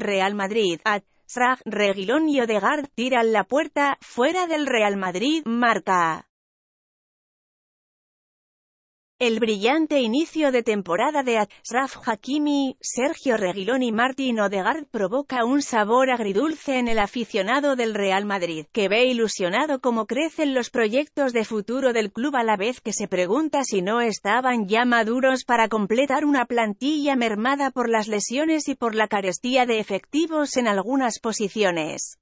Real Madrid, at Srag, Reguilón y Odegaard tiran la puerta, fuera del Real Madrid, marca. El brillante inicio de temporada de Ashraf Hakimi, Sergio Reguilón y Martin Odegaard provoca un sabor agridulce en el aficionado del Real Madrid, que ve ilusionado cómo crecen los proyectos de futuro del club a la vez que se pregunta si no estaban ya maduros para completar una plantilla mermada por las lesiones y por la carestía de efectivos en algunas posiciones.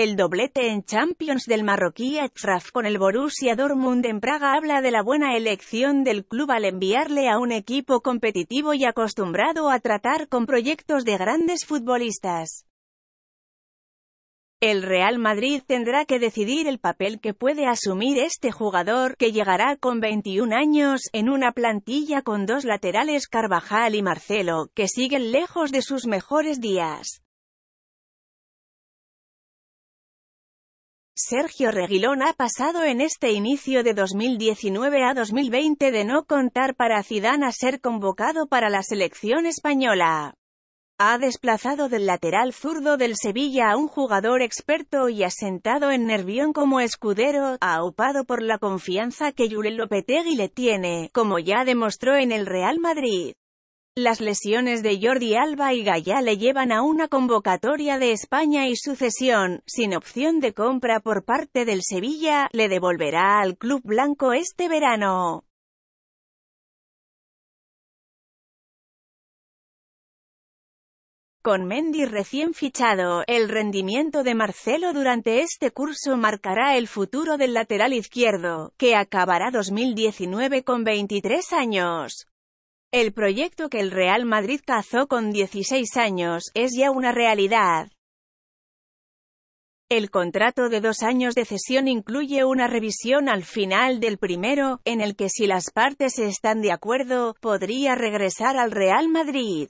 El doblete en Champions del marroquí Achraf con el Borussia Dortmund en Praga habla de la buena elección del club al enviarle a un equipo competitivo y acostumbrado a tratar con proyectos de grandes futbolistas. El Real Madrid tendrá que decidir el papel que puede asumir este jugador, que llegará con 21 años, en una plantilla con dos laterales Carvajal y Marcelo, que siguen lejos de sus mejores días. Sergio Reguilón ha pasado en este inicio de 2019 a 2020 de no contar para Zidane a ser convocado para la selección española. Ha desplazado del lateral zurdo del Sevilla a un jugador experto y asentado en Nervión como escudero, aupado por la confianza que Jurel Lopetegui le tiene, como ya demostró en el Real Madrid. Las lesiones de Jordi Alba y Gaya le llevan a una convocatoria de España y sucesión, sin opción de compra por parte del Sevilla, le devolverá al club blanco este verano. Con Mendy recién fichado, el rendimiento de Marcelo durante este curso marcará el futuro del lateral izquierdo, que acabará 2019 con 23 años. El proyecto que el Real Madrid cazó con 16 años, es ya una realidad. El contrato de dos años de cesión incluye una revisión al final del primero, en el que si las partes están de acuerdo, podría regresar al Real Madrid.